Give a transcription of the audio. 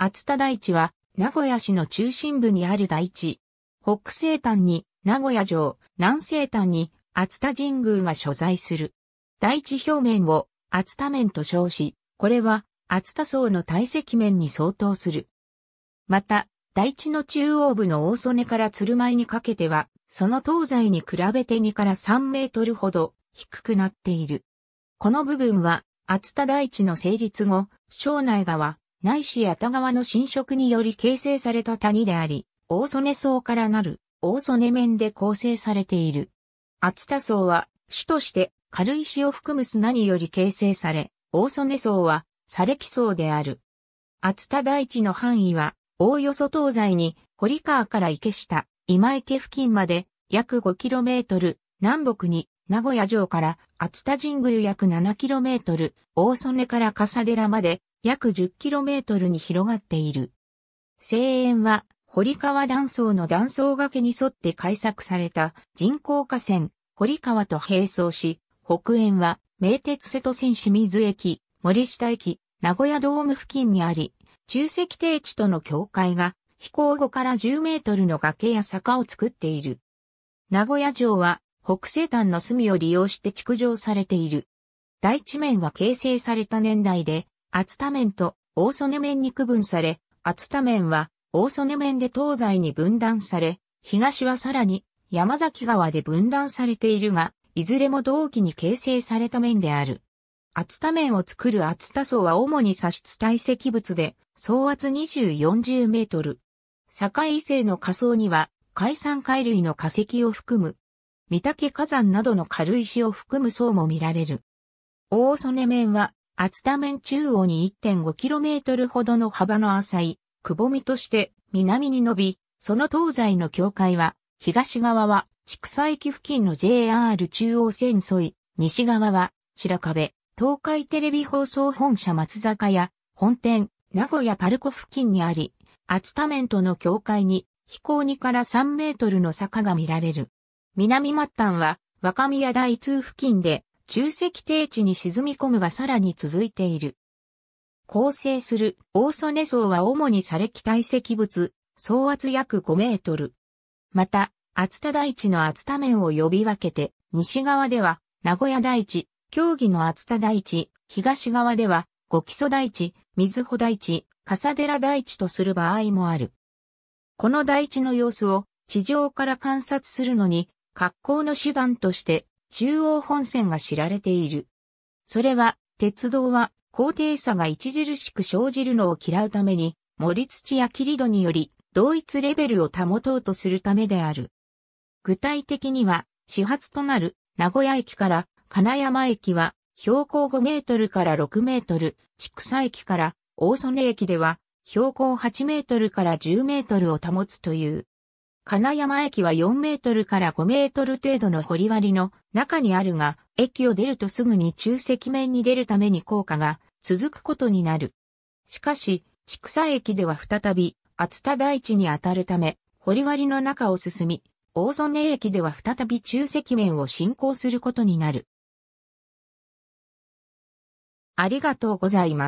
厚田大地は、名古屋市の中心部にある大地。北西端に名古屋城、南西端に厚田神宮が所在する。大地表面を厚田面と称し、これは厚田層の堆積面に相当する。また、大地の中央部の大曽根から鶴舞にかけては、その東西に比べて2から3メートルほど低くなっている。この部分は厚田大地の成立後、庄内川、内市八や田川の侵食により形成された谷であり、大曽根層からなる大曽根面で構成されている。厚田層は主として軽石を含む砂により形成され、大曽根層は砂礫層である。厚田大地の範囲は、おおよそ東西に堀川から池下、今池付近まで約 5km、南北に名古屋城から厚田神宮約 7km、大曽根から笠寺まで約 10km に広がっている。声援は、堀川断層の断層崖に沿って開削された人工河川、堀川と並走し、北縁は、名鉄瀬戸線清水駅、森下駅、名古屋ドーム付近にあり、中石低地との境界が、飛行後から10メートルの崖や坂を作っている。名古屋城は、北西端の隅を利用して築城されている。大地面は形成された年代で、厚田面と大曽根面に区分され、厚田面は大曽根面で東西に分断され、東はさらに山崎川で分断されているが、いずれも同期に形成された面である。厚田面を作る厚田層は主に砂質堆積物で、総圧2040メートル。境異性の下層には、海産海類の化石を含む、御嶽火山などの軽石を含む層も見られる。大曽根面は、厚田面中央に 1.5km ほどの幅の浅い、くぼみとして南に伸び、その東西の境界は、東側は、畜産駅付近の JR 中央線沿い、西側は、白壁、東海テレビ放送本社松坂屋、本店、名古屋パルコ付近にあり、厚田面との境界に、飛行2から3メートルの坂が見られる。南末端は、若宮台通付近で、重積低地に沈み込むがさらに続いている。構成するオーソネ層は主に砂礫堆積物、総圧約5メートル。また、厚田大地の厚田面を呼び分けて、西側では名古屋大地、競技の厚田大地、東側では五基礎大地、水穂大地、笠寺大地とする場合もある。この大地の様子を地上から観察するのに、格好の手段として中央本線が知られている。それは、鉄道は高低差が著しく生じるのを嫌うために、森土や切り土により同一レベルを保とうとするためである。具体的には、始発となる名古屋駅から金山駅は標高5メートルから6メートル、畜産駅から大曽根駅では標高8メートルから10メートルを保つという金山駅は4メートルから5メートル程度の掘割の中にあるが、駅を出るとすぐに中石面に出るために効果が続くことになる。しかし、千草駅では再び、厚田大地に当たるため、掘割の中を進み、大曽根駅では再び中石面を進行することになる。ありがとうございます。